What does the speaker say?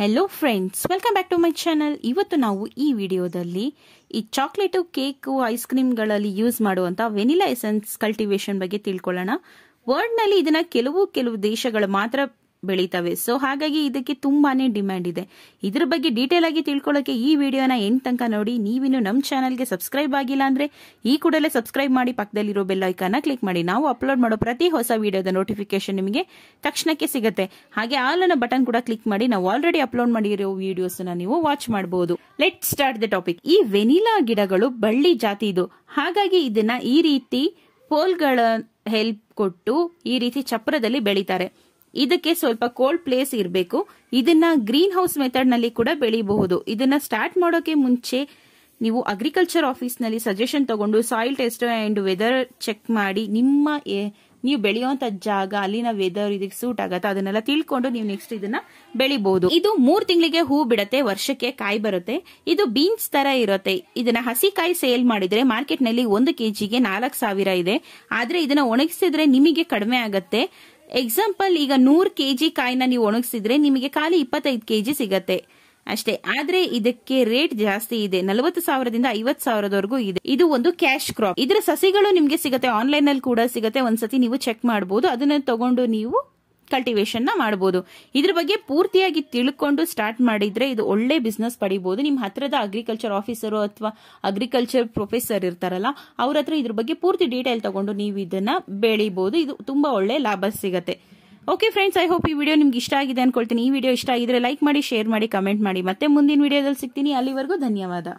hello friends welcome back to my channel ಇವತ್ತು ನಾವು ಈ ವಿಡಿಯೋದಲ್ಲಿ ಈ ಚಾಕ್ಲೇಟು ಕೇಕು ಐಸ್ ಕ್ರೀಮ್ಗಳಲ್ಲಿ ಯೂಸ್ ಮಾಡುವಂಥ ವೆನಿಲಾ ಎಸೆನ್ಸ್ ಕಲ್ಟಿವೇಶನ್ ಬಗ್ಗೆ ತಿಳ್ಕೊಳ್ಳೋಣ ವರ್ಲ್ಡ್ನಲ್ಲಿ ಇದನ್ನು ಕೆಲವು ಕೆಲವು ದೇಶಗಳು ಮಾತ್ರ ಬೆಳೀತವೆ ಸೊ ಹಾಗಾಗಿ ಇದಕ್ಕೆ ತುಂಬಾನೇ ಡಿಮ್ಯಾಂಡ್ ಇದೆ ಇದ್ರ ಬಗ್ಗೆ ಡೀಟೇಲ್ ಆಗಿ ತಿಳ್ಕೊಳ್ಳೋಕೆ ಈ ವಿಡಿಯೋನ ಎಂಡ್ ತನಕ ನೋಡಿ ನೀವಿನ್ನು ನಮ್ಮ ಚಾನಲ್ಗೆ ಸಬ್ಸ್ಕ್ರೈಬ್ ಆಗಿಲ್ಲ ಅಂದ್ರೆ ಈ ಕೂಡಲೇ ಸಬ್ಸ್ಕ್ರೈಬ್ ಮಾಡಿ ಪಕ್ಕದಲ್ಲಿರೋ ಐಕಾನ ಕ್ಲಿಕ್ ಮಾಡಿ ನಾವು ಅಪ್ಲೋಡ್ ಮಾಡೋ ಪ್ರತಿ ಹೊಸ ವಿಡಿಯೋದ ನೋಟಿಫಿಕೇಶನ್ ನಿಮಗೆ ತಕ್ಷಣಕ್ಕೆ ಸಿಗುತ್ತೆ ಹಾಗೆ ಆಲ್ ಅನ್ನ ಬಟನ್ ಕೂಡ ಕ್ಲಿಕ್ ಮಾಡಿ ನಾವು ಆಲ್ರೆಡಿ ಅಪ್ಲೋಡ್ ಮಾಡಿರೋ ನ ನೀವು ವಾಚ್ ಮಾಡಬಹುದು ಲೆಟ್ ಸ್ಟಾರ್ಟ್ ದ ಟಾಪಿಕ್ ಈ ವೆನಿಲಾ ಗಿಡಗಳು ಬಳ್ಳಿ ಜಾತಿ ಇದು ಹಾಗಾಗಿ ಇದನ್ನ ಈ ರೀತಿ ಪೋಲ್ಗಳ ಹೆಲ್ಪ್ ಕೊಟ್ಟು ಈ ರೀತಿ ಚಪ್ರದಲ್ಲಿ ಬೆಳೀತಾರೆ ಇದಕ್ಕೆ ಸ್ವಲ್ಪ ಕೋಲ್ಡ್ ಪ್ಲೇಸ್ ಇರಬೇಕು ಇದನ್ನ ಗ್ರೀನ್ ಹೌಸ್ ಮೆಥಡ್ ನಲ್ಲಿ ಕೂಡ ಬೆಳಿಬಹುದು ಇದನ್ನ ಸ್ಟಾರ್ಟ್ ಮಾಡೋಕೆ ಮುಂಚೆ ನೀವು ಅಗ್ರಿಕಲ್ಚರ್ ಆಫೀಸ್ ನಲ್ಲಿ ಸಜೆಷನ್ ತಗೊಂಡು soil test and weather check ಮಾಡಿ ನಿಮ್ಮ ನೀವು ಬೆಳೆಯುವಂತ ಜಾಗ ಅಲ್ಲಿನ ವೆದರ್ ಇದಕ್ಕೆ ಸೂಟ್ ಆಗುತ್ತೆ ಅದನ್ನೆಲ್ಲ ತಿಳ್ಕೊಂಡು ನೀವು ನೆಕ್ಸ್ಟ್ ಇದನ್ನ ಬೆಳಿಬಹುದು ಇದು ಮೂರ್ ತಿಂಗಳಿಗೆ ಹೂ ಬಿಡತ್ತೆ ವರ್ಷಕ್ಕೆ ಕಾಯಿ ಬರುತ್ತೆ ಇದು ಬೀನ್ಸ್ ತರ ಇರುತ್ತೆ ಇದನ್ನ ಹಸಿ ಕಾಯಿ ಸೇಲ್ ಮಾಡಿದ್ರೆ ಮಾರ್ಕೆಟ್ ನಲ್ಲಿ ಒಂದು ಕೆಜಿಗೆ ನಾಲ್ಕು ಸಾವಿರ ಇದೆ ಆದ್ರೆ ಇದನ್ನ ಒಣಗಿಸಿದ್ರೆ ನಿಮಗೆ ಕಡಿಮೆ ಆಗತ್ತೆ ಎಕ್ಸಾಂಪಲ್ ಈಗ ನೂರು ಕೆ ಜಿ ಕಾಯಿನ ನೀವು ಒಣಗಿಸಿದ್ರೆ ನಿಮಗೆ ಖಾಲಿ ಇಪ್ಪತ್ತೈದು ಕೆ ಜಿ ಸಿಗತ್ತೆ ಅಷ್ಟೇ ಆದ್ರೆ ಇದಕ್ಕೆ ರೇಟ್ ಜಾಸ್ತಿ ಇದೆ ನಲವತ್ತು ಸಾವಿರದಿಂದ ಐವತ್ತು ಸಾವಿರದವರೆಗೂ ಇದೆ ಇದು ಒಂದು ಕ್ಯಾಶ್ ಕ್ರಾಪ್ ಇದರ ಸಸಿಗಳು ನಿಮಗೆ ಸಿಗುತ್ತೆ ಆನ್ಲೈನ್ ಅಲ್ಲಿ ಕೂಡ ಸಿಗುತ್ತೆ ಒಂದ್ಸತಿ ನೀವು ಚೆಕ್ ಮಾಡಬಹುದು ಅದನ್ನ ತಗೊಂಡು ನೀವು ನ ಮಾಡ್ಬೋದು ಇದ್ರ ಬಗ್ಗೆ ಪೂರ್ತಿಯಾಗಿ ತಿಳ್ಕೊಂಡು ಸ್ಟಾರ್ಟ್ ಮಾಡಿದ್ರೆ ಇದು ಒಳ್ಳೆ ಬಿಸ್ನೆಸ್ ಪಡಿಬಹುದು ನಿಮ್ಮ ಹತ್ರದ ಅಗ್ರಿಕಲ್ಚರ್ ಆಫೀಸರು ಅಥವಾ ಅಗ್ರಿಕಲ್ಚರ್ ಪ್ರೊಫೆಸರ್ ಇರ್ತಾರಲ್ಲ ಅವ್ರ ಹತ್ರ ಇದ್ರ ಬಗ್ಗೆ ಪೂರ್ತಿ ಡೀಟೇಲ್ ತಗೊಂಡು ನೀವು ಇದನ್ನ ಬೆಳಿಬಹುದು ಇದು ತುಂಬಾ ಒಳ್ಳೆ ಲಾಭ ಸಿಗತ್ತೆ ಓಕೆ ಫ್ರೆಂಡ್ಸ್ ಐ ಹೋಪ್ ಈ ವಿಡಿಯೋ ನಿಮ್ಗೆ ಇಷ್ಟ ಆಗಿದೆ ಅನ್ಕೊಳ್ತೀನಿ ಈ ವಿಡಿಯೋ ಇಷ್ಟ ಆಗಿದ್ರೆ ಲೈಕ್ ಮಾಡಿ ಶೇರ್ ಮಾಡಿ ಕಮೆಂಟ್ ಮಾಡಿ ಮತ್ತೆ ಮುಂದಿನ ವಿಡಿಯೋದಲ್ಲಿ ಸಿಗ್ತೀನಿ ಅಲ್ಲಿವರೆಗೂ ಧನ್ಯವಾದ